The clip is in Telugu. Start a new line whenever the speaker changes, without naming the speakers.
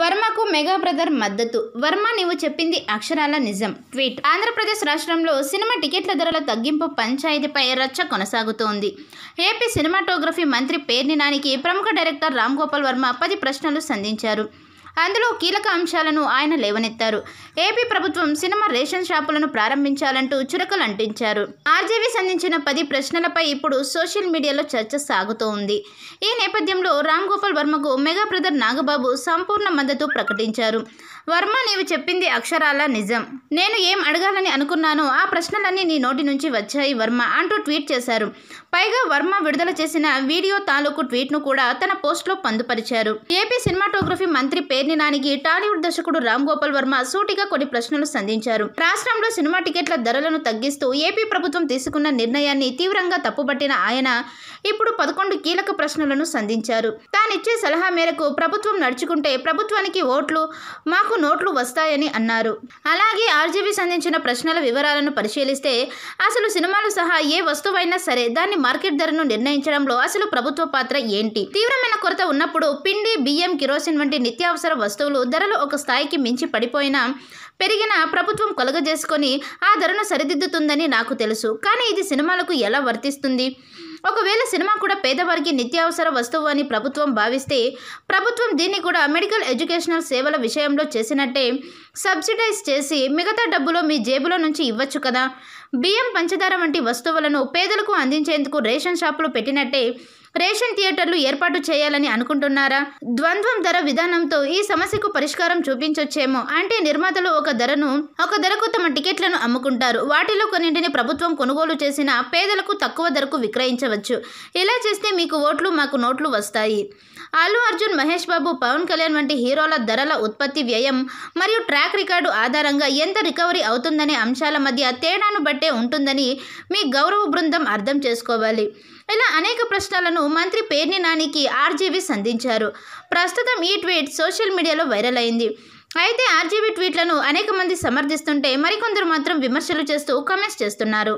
వర్మకు మెగా బ్రదర్ మద్దతు వర్మ నీవు చెప్పింది అక్షరాల నిజం ట్వీట్ ఆంధ్రప్రదేశ్ రాష్ట్రంలో సినిమా టికెట్ల ధరల తగ్గింపు పంచాయతీపై రచ్చ కొనసాగుతోంది ఏపీ సినిమాటోగ్రఫీ మంత్రి పేర్ని నానికి ప్రముఖ డైరెక్టర్ రామ్ గోపాల్ వర్మ పది ప్రశ్నలు సంధించారు అందులో కీలక అంశాలను ఆయన లేవనెత్తారు ఏపీ ప్రభుత్వం సినిమా రేషన్ షాపులను ప్రారంభించాలంటూ చురకలు అంటించారు ఆర్జీవి సంధించిన పది ప్రశ్నలపై ఇప్పుడు సోషల్ మీడియాలో చర్చ సాగుతూ ఉంది ఈ నేపథ్యంలో రామ్ గోపాల్ వర్మకు మెగా బ్రదర్ నాగబాబు సంపూర్ణ మద్దతు ప్రకటించారు వర్మ నీవు చెప్పింది అక్షరాల నిజం నేను ఏం అడగాలని అనుకున్నానో ఆ ప్రశ్నలన్నీ నీ నోటి నుంచి వచ్చాయి వర్మ అంటూ ట్వీట్ చేశారు పైగా వర్మ విడుదల చేసిన వీడియో తాలూకు ట్వీట్ను కూడా తన పోస్ట్లో పొందుపరిచారు ఏపీ సినిమాటోగ్రఫీ మంత్రి పేరు పేర్ని నానికి టాలీవుడ్ దర్శకుడు రామ్ గోపాల్ వర్మ సూటిగా కొన్ని ప్రశ్నలు సంధించారు రాష్ట్రంలో సినిమా టికెట్ల ధరలను తగ్గిస్తూ ఏపీ ప్రభుత్వం తీసుకున్న నిర్ణయాన్ని తీవ్రంగా తప్పుపట్టిన ఆయన ఇప్పుడు పదకొండు కీలక ప్రశ్నలను సంధించారు తానిచ్చే సలహా మేరకు ప్రభుత్వం నడుచుకుంటే ప్రభుత్వానికి ఓట్లు మాకు నోట్లు వస్తాయని అన్నారు అలాగే ఆర్జీబీ సంధించిన ప్రశ్నల వివరాలను పరిశీలిస్తే అసలు సినిమాలు సహా ఏ వస్తువైనా సరే దాన్ని మార్కెట్ ధరను నిర్ణయించడంలో అసలు ప్రభుత్వ పాత్ర ఏంటి తీవ్రమైన కొరత ఉన్నప్పుడు పిండి బియ్యం కిరోసిన్ వంటి నిత్యావసర వస్తువులు ధరలు ఒక స్థాయికి మించి పడిపోయినా పెరిగిన ప్రభుత్వం కొలగజేసుకొని ఆ ధరను సరిదిద్దుతుందని నాకు తెలుసు కానీ ఇది సినిమాలకు ఎలా వర్తిస్తుంది ఒకవేళ సినిమా కూడా పేదవారికి నిత్యావసర వస్తువు అని ప్రభుత్వం భావిస్తే ప్రభుత్వం దీన్ని కూడా మెడికల్ ఎడ్యుకేషనల్ సేవల విషయంలో చేసినట్టే సబ్సిడైజ్ చేసి మిగతా డబ్బులో మీ జేబులో నుంచి ఇవ్వచ్చు కదా బియ్యం పంచదార వంటి వస్తువులను పేదలకు అందించేందుకు రేషన్ షాపులు పెట్టినట్టే రేషన్ థియేటర్లు ఏర్పాటు చేయాలని అనుకుంటున్నారా ద్వంద్వం ధర విధానంతో ఈ సమస్యకు పరిష్కారం చూపించొచ్చేమో అంటే నిర్మాతలు ఒక ధరను ఒక ధరకు తమ టికెట్లను అమ్ముకుంటారు వాటిలో కొన్నింటిని ప్రభుత్వం కొనుగోలు చేసిన పేదలకు తక్కువ ధరకు విక్రయించవచ్చు ఇలా చేస్తే మీకు ఓట్లు మాకు నోట్లు వస్తాయి అల్లు అర్జున్ మహేష్ బాబు పవన్ కళ్యాణ్ వంటి హీరోల ధరల ఉత్పత్తి వ్యయం మరియు ట్రాక్ ట్రాక్ రికార్డు ఆధారంగా ఎంత రికవరీ అవుతుందనే అంశాల మధ్య తేడాను బట్టే ఉంటుందని మీ గౌరవ బృందం అర్థం చేసుకోవాలి ఇలా అనేక ప్రశ్నలను మంత్రి పేర్ని నానికి ఆర్జీవి సంధించారు ప్రస్తుతం ఈ ట్వీట్ సోషల్ మీడియాలో వైరల్ అయింది అయితే ఆర్జీబీ ట్వీట్లను అనేక మంది సమర్థిస్తుంటే మరికొందరు మాత్రం విమర్శలు చేస్తూ కామెంట్స్ చేస్తున్నారు